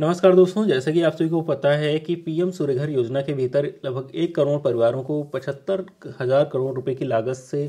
नमस्कार दोस्तों जैसा कि आप सभी को पता है कि पीएम सूर्यघर योजना के भीतर लगभग एक करोड़ परिवारों को पचहत्तर हजार करोड़ रुपए की लागत से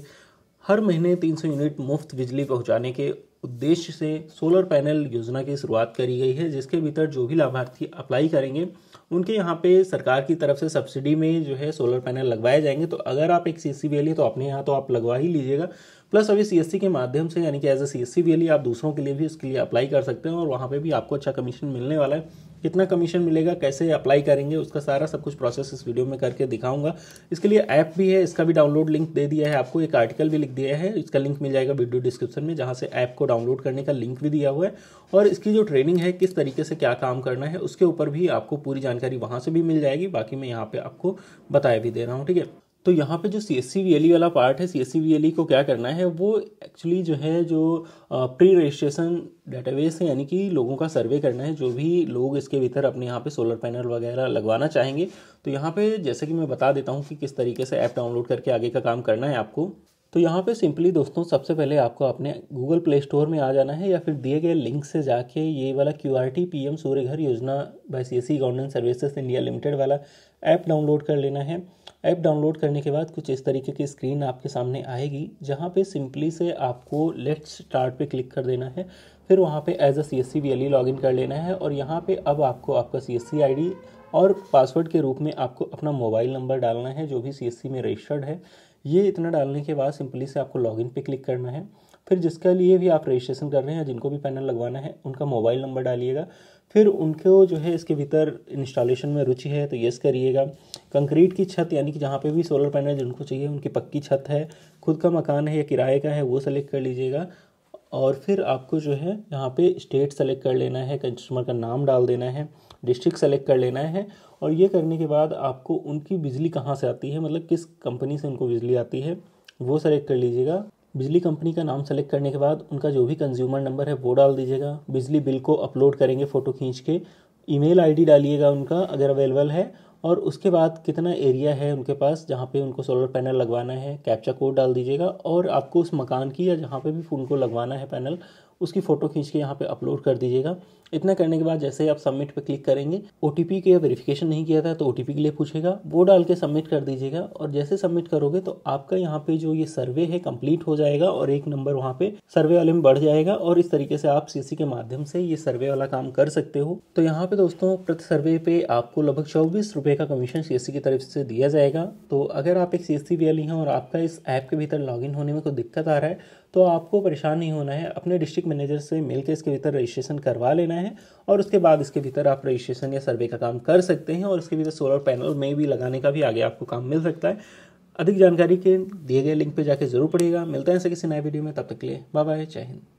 हर महीने 300 यूनिट मुफ्त बिजली पहुंचाने के उद्देश्य से सोलर पैनल योजना की शुरुआत करी गई है जिसके भीतर जो भी लाभार्थी अप्लाई करेंगे उनके यहाँ पे सरकार की तरफ से सब्सिडी में जो है सोलर पैनल लगवाए जाएंगे तो अगर आप एक सी सी है तो अपने यहाँ तो आप लगवा ही लीजिएगा प्लस अभी सी के माध्यम से यानी कि एज ए सी एस आप दूसरों के लिए भी इसके लिए अप्लाई कर सकते हैं और वहाँ पर भी आपको अच्छा कमीशन मिलने वाला है कितना कमीशन मिलेगा कैसे अप्लाई करेंगे उसका सारा सब कुछ प्रोसेस इस वीडियो में करके दिखाऊंगा इसके लिए ऐप भी है इसका भी डाउनलोड लिंक दे दिया है आपको एक आर्टिकल भी लिख दिया है इसका लिंक मिल जाएगा वीडियो डिस्क्रिप्शन में जहाँ से ऐप को डाउनलोड करने का लिंक भी दिया हुआ है और इसकी जो ट्रेनिंग है किस तरीके से क्या काम करना है उसके ऊपर भी आपको पूरी जानकारी वहाँ से भी मिल जाएगी बाकी मैं यहाँ पर आपको बताया भी दे रहा हूँ ठीक है तो यहाँ पे जो C S C V L E वाला पार्ट है C S C V L E को क्या करना है वो एक्चुअली जो है जो प्री रजिस्ट्रेशन डेटाबेस है यानी कि लोगों का सर्वे करना है जो भी लोग इसके भीतर अपने यहाँ पे सोलर पैनल वगैरह लगवाना चाहेंगे तो यहाँ पे जैसे कि मैं बता देता हूँ कि किस तरीके से ऐप डाउनलोड करके आगे का काम करना है आपको तो यहाँ पे सिंपली दोस्तों सबसे पहले आपको अपने गूगल प्ले स्टोर में आ जाना है या फिर दिए गए लिंक से जाके ये वाला Q R T P M Surya Ghar Yojana by C S C government services India limited वाला ऐप डाउनलोड कर लेना है ऐप डाउनलोड करने के बाद कुछ इस तरीके की स्क्रीन आपके सामने आएगी जहाँ पे सिंपली से आपको लेट स्टार्ट पे क्लिक कर देना है फिर वहाँ पे as a C S C B L E in कर लेना है और यहाँ पे अब आपको आपका C S C I D और पासवर्ड के रूप में आपको अपना मोबाइल नंबर डालना है जो भी सी में रजिस्टर्ड है ये इतना डालने के बाद सिंपली से आपको लॉगिन पे क्लिक करना है फिर जिसके लिए भी आप रजिस्ट्रेशन कर रहे हैं जिनको भी पैनल लगवाना है उनका मोबाइल नंबर डालिएगा फिर उनको जो है इसके भीतर इंस्टॉलेशन में रुचि है तो येस करिएगा कंक्रीट की छत यानी कि जहाँ पे भी सोलर पैनल जिनको चाहिए उनकी पक्की छत है खुद का मकान है या किराए का है वो सेलेक्ट कर लीजिएगा और फिर आपको जो है यहाँ पे स्टेट सेलेक्ट कर लेना है कंज्यूमर का नाम डाल देना है डिस्ट्रिक्ट सेलेक्ट कर लेना है और ये करने के बाद आपको उनकी बिजली कहाँ से आती है मतलब किस कंपनी से उनको बिजली आती है वो सेलेक्ट कर लीजिएगा बिजली कंपनी का नाम सेलेक्ट करने के बाद उनका जो भी कंज्यूमर नंबर है वो डाल दीजिएगा बिजली बिल को अपलोड करेंगे फ़ोटो खींच के ईमेल आईडी डालिएगा उनका अगर अवेलेबल है और उसके बाद कितना एरिया है उनके पास जहाँ पे उनको सोलर पैनल लगवाना है कैप्चा कोड डाल दीजिएगा और आपको उस मकान की या जहाँ पे भी उनको लगवाना है पैनल उसकी फ़ोटो खींच के यहाँ पे अपलोड कर दीजिएगा इतना करने के बाद जैसे ही आप सबमिट पे क्लिक करेंगे ओ टी पी के वेरिफिकेशन नहीं किया था तो ओ के लिए पूछेगा वो डाल के सबमिट कर दीजिएगा और जैसे सबमिट करोगे तो आपका यहाँ पे जो ये सर्वे है कंप्लीट हो जाएगा और एक नंबर वहाँ पे सर्वे वाले में बढ़ जाएगा और इस तरीके से आप सी के माध्यम से ये सर्वे वाला काम कर सकते हो तो यहाँ पे दोस्तों प्रति सर्वे पे आपको लगभग चौबीस रुपये का कमीशन सी की तरफ से दिया जाएगा तो अगर आप एक सी एस e हैं और आपका इस ऐप के भीतर इन होने में कोई दिक्कत आ रहा है तो आपको परेशान नहीं होना है अपने डिस्ट्रिक्ट मैनेजर से मिलकर इसके भीतर रजिस्ट्रेशन करवा लेना है और उसके बाद इसके भीतर आप रजिस्ट्रेशन या सर्वे का काम कर सकते हैं और इसके भीतर सोलर पैनल में भी लगाने का भी आगे आपको काम मिल सकता है अधिक जानकारी के दिए गए लिंक पर जाके जरूर पढ़िएगा मिलता है ऐसे किसी नए वीडियो में तब तक के लिए बाय बाय जय हिंद